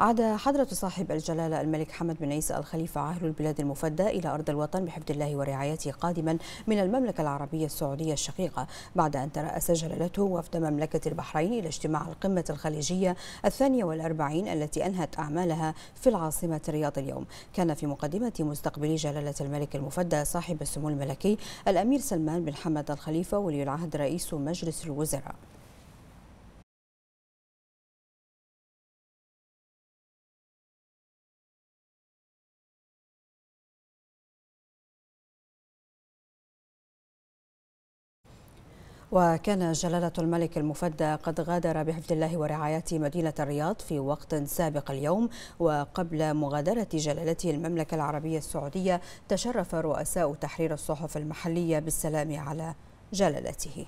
عاد حضرة صاحب الجلالة الملك حمد بن عيسى الخليفة عاهل البلاد المفدى إلى أرض الوطن بحفظ الله ورعايته قادما من المملكة العربية السعودية الشقيقة بعد أن ترأس جلالته وفد مملكة البحرين إلى اجتماع القمة الخليجية الثانية والأربعين التي أنهت أعمالها في العاصمة الرياض اليوم كان في مقدمة مستقبلي جلالة الملك المفدى صاحب السمو الملكي الأمير سلمان بن حمد الخليفة ولي العهد رئيس مجلس الوزراء وكان جلالة الملك المفدى قد غادر بحفظ الله ورعايته مدينة الرياض في وقت سابق اليوم وقبل مغادرة جلالته المملكة العربية السعودية تشرف رؤساء تحرير الصحف المحلية بالسلام على جلالته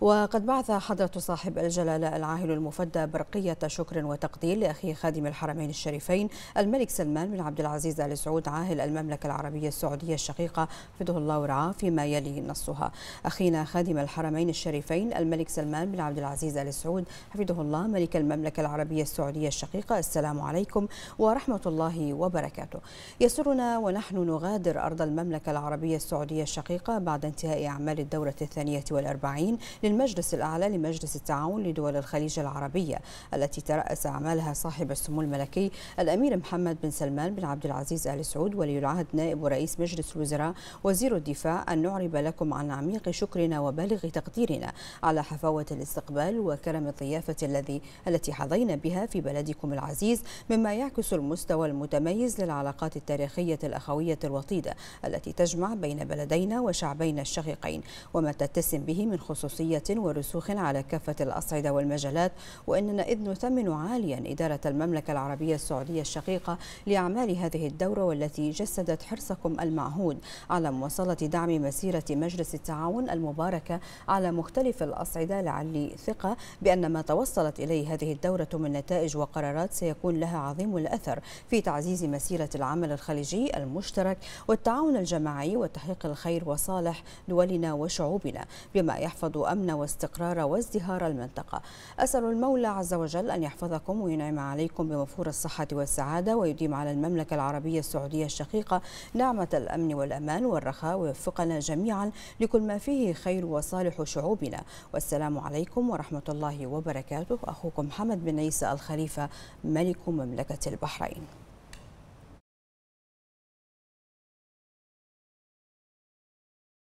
وقد بعث حضرة صاحب الجلالة العاهل المفدى برقية شكر وتقدير لأخي خادم الحرمين الشريفين الملك سلمان بن عبد العزيز آل سعود عاهل المملكة العربية السعودية الشقيقة حفظه الله ورعاه فيما يلي نصها أخينا خادم الحرمين الشريفين الملك سلمان بن عبد العزيز آل سعود حفظه الله ملك المملكة العربية السعودية الشقيقة السلام عليكم ورحمة الله وبركاته يسرنا ونحن نغادر أرض المملكة العربية السعودية الشقيقة بعد انتهاء أعمال الدورة الثانية والأربعين للمجلس الأعلى لمجلس التعاون لدول الخليج العربية التي ترأس أعمالها صاحب السمو الملكي الأمير محمد بن سلمان بن عبد العزيز آل سعود ولي العهد نائب رئيس مجلس الوزراء وزير الدفاع أن نعرب لكم عن عميق شكرنا وبالغ تقديرنا على حفاوة الاستقبال وكرم الضيافة الذي التي حظينا بها في بلدكم العزيز مما يعكس المستوى المتميز للعلاقات التاريخية الأخوية الوطيدة التي تجمع بين بلدينا وشعبينا الشقيقين وما تتسم به من خصوصية ورسوخ على كافة الأصعدة والمجالات وإننا إذ نثمن عاليا إدارة المملكة العربية السعودية الشقيقة لأعمال هذه الدورة والتي جسدت حرصكم المعهود على مواصلة دعم مسيرة مجلس التعاون المباركة على مختلف الأصعدة لعلي ثقة بأن ما توصلت إليه هذه الدورة من نتائج وقرارات سيكون لها عظيم الأثر في تعزيز مسيرة العمل الخليجي المشترك والتعاون الجماعي وتحقيق الخير وصالح دولنا وشعوبنا بما يحفظ أمن الأمن واستقرار وازدهار المنطقة أسأل المولى عز وجل أن يحفظكم وينعم عليكم بوفور الصحة والسعادة ويديم على المملكة العربية السعودية الشقيقة نعمة الأمن والأمان والرخاء ويوفقنا جميعا لكل ما فيه خير وصالح شعوبنا والسلام عليكم ورحمة الله وبركاته أخوكم محمد بن عيسى الخليفة ملك مملكة البحرين